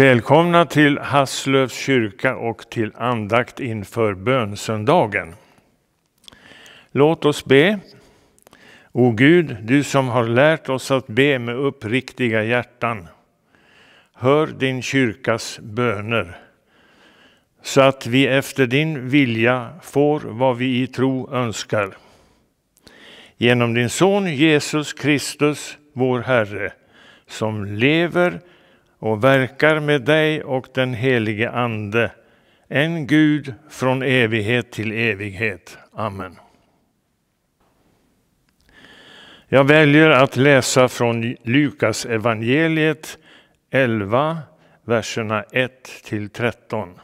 Välkomna till Hasslövs kyrka och till andakt inför bönsöndagen. Låt oss be. O Gud, du som har lärt oss att be med uppriktiga hjärtan. Hör din kyrkas böner så att vi efter din vilja får vad vi i tro önskar. Genom din son Jesus Kristus, vår Herre, som lever och verkar med dig och den helige Ande, en Gud från evighet till evighet. Amen. Jag väljer att läsa från Lukas evangeliet 11, verserna 1 13.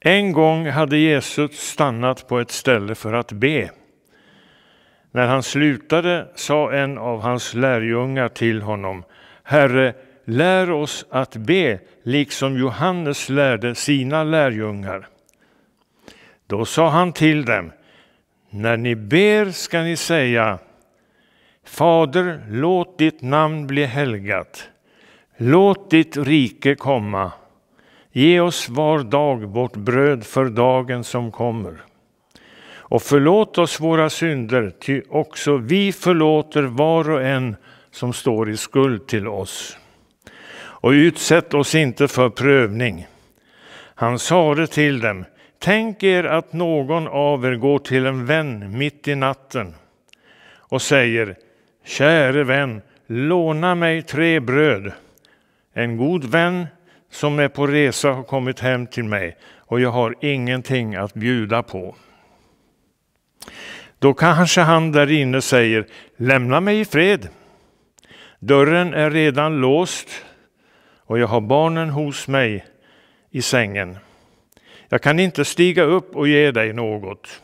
En gång hade Jesus stannat på ett ställe för att be. När han slutade sa en av hans lärjungar till honom, Herre, Lär oss att be, liksom Johannes lärde sina lärjungar. Då sa han till dem, när ni ber ska ni säga Fader, låt ditt namn bli helgat. Låt ditt rike komma. Ge oss var dag vårt bröd för dagen som kommer. Och förlåt oss våra synder, ty också vi förlåter var och en som står i skuld till oss och utsätt oss inte för prövning. Han sade till dem, tänk er att någon av er går till en vän mitt i natten och säger, käre vän, låna mig tre bröd. En god vän som är på resa har kommit hem till mig och jag har ingenting att bjuda på. Då kanske han där inne säger, lämna mig i fred. Dörren är redan låst och jag har barnen hos mig i sängen. Jag kan inte stiga upp och ge dig något.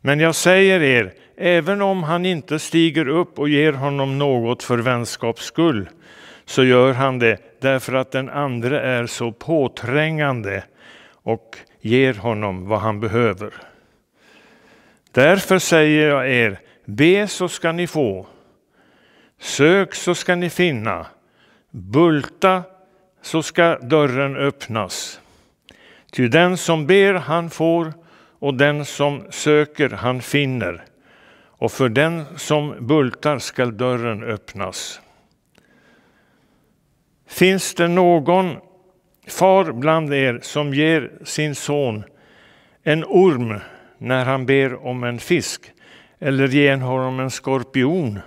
Men jag säger er, även om han inte stiger upp och ger honom något för vänskaps skull, så gör han det därför att den andra är så påträngande och ger honom vad han behöver. Därför säger jag er, be så ska ni få, sök så ska ni finna, Bulta, så ska dörren öppnas. Ty den som ber, han får, och den som söker, han finner. Och för den som bultar skall dörren öppnas. Finns det någon far bland er som ger sin son en orm när han ber om en fisk eller ger honom en skorpion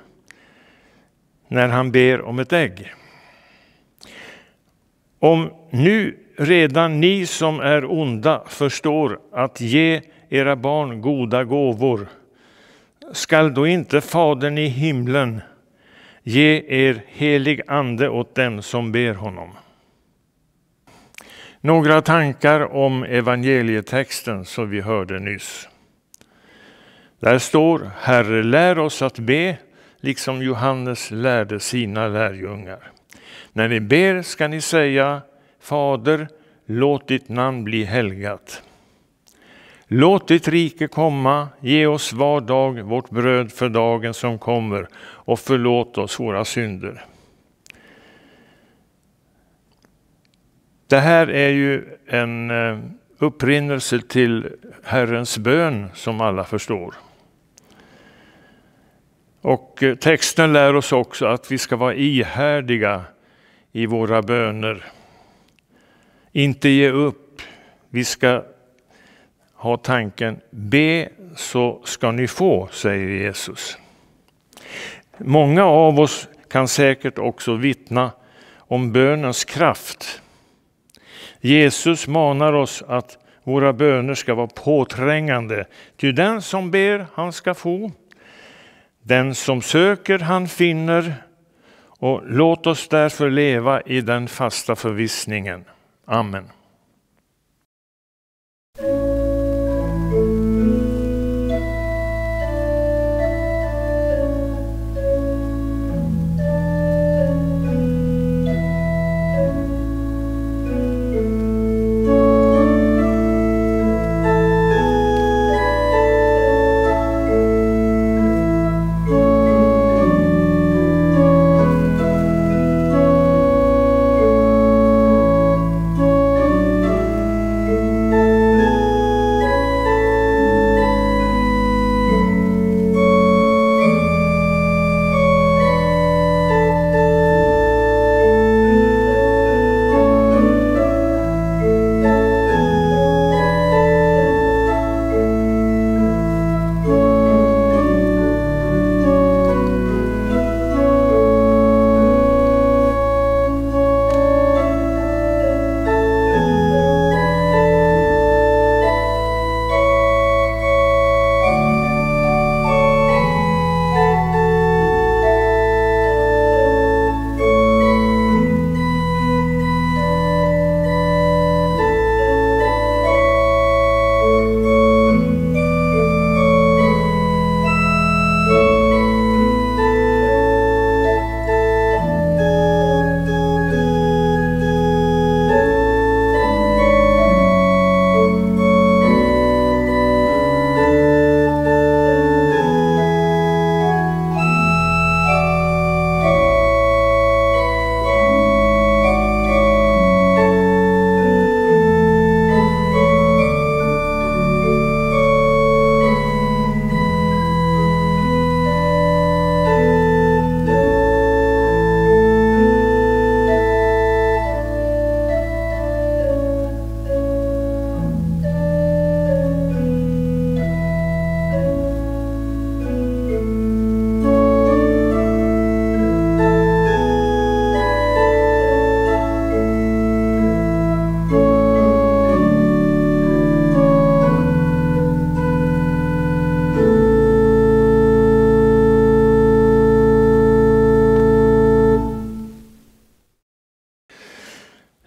när han ber om ett ägg? Om nu redan ni som är onda förstår att ge era barn goda gåvor, skall då inte Fadern i himlen ge er helig ande åt den som ber honom? Några tankar om evangelietexten som vi hörde nyss. Där står Herre, lär oss att be, liksom Johannes lärde sina lärjungar. När ni ber ska ni säga Fader, låt ditt namn bli helgat. Låt ditt rike komma, ge oss var dag vårt bröd för dagen som kommer och förlåt oss våra synder. Det här är ju en eh, upprinnelse till Herrens bön som alla förstår. Och eh, texten lär oss också att vi ska vara ihärdiga i våra böner. Inte ge upp. Vi ska ha tanken be så ska ni få, säger Jesus. Många av oss kan säkert också vittna om bönens kraft. Jesus manar oss att våra böner ska vara påträngande. Ty den som ber, han ska få. Den som söker, han finner och låt oss därför leva i den fasta förvissningen. Amen.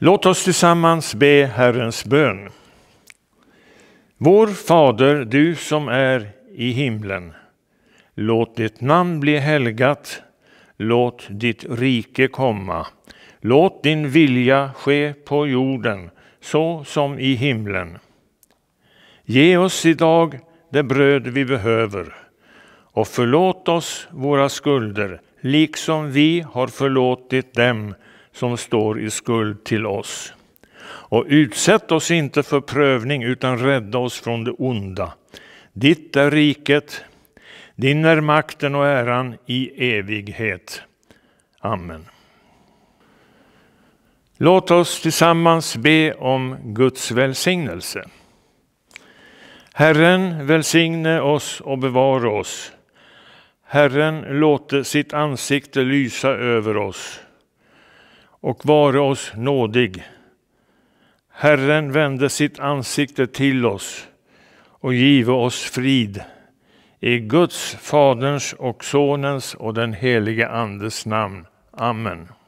Låt oss tillsammans be Herrens bön. Vår Fader, du som är i himlen. Låt ditt namn bli helgat. Låt ditt rike komma. Låt din vilja ske på jorden så som i himlen. Ge oss idag det bröd vi behöver och förlåt oss våra skulder liksom vi har förlåtit dem som står i skuld till oss. Och utsätt oss inte för prövning utan rädda oss från det onda. Ditt är riket, din är makten och äran i evighet. Amen. Låt oss tillsammans be om Guds välsignelse. Herren välsigne oss och bevara oss. Herren låte sitt ansikte lysa över oss och vare oss nådig. Herren vände sitt ansikte till oss och give oss frid. I Guds, Faderns och Sonens och den helige Andes namn. Amen.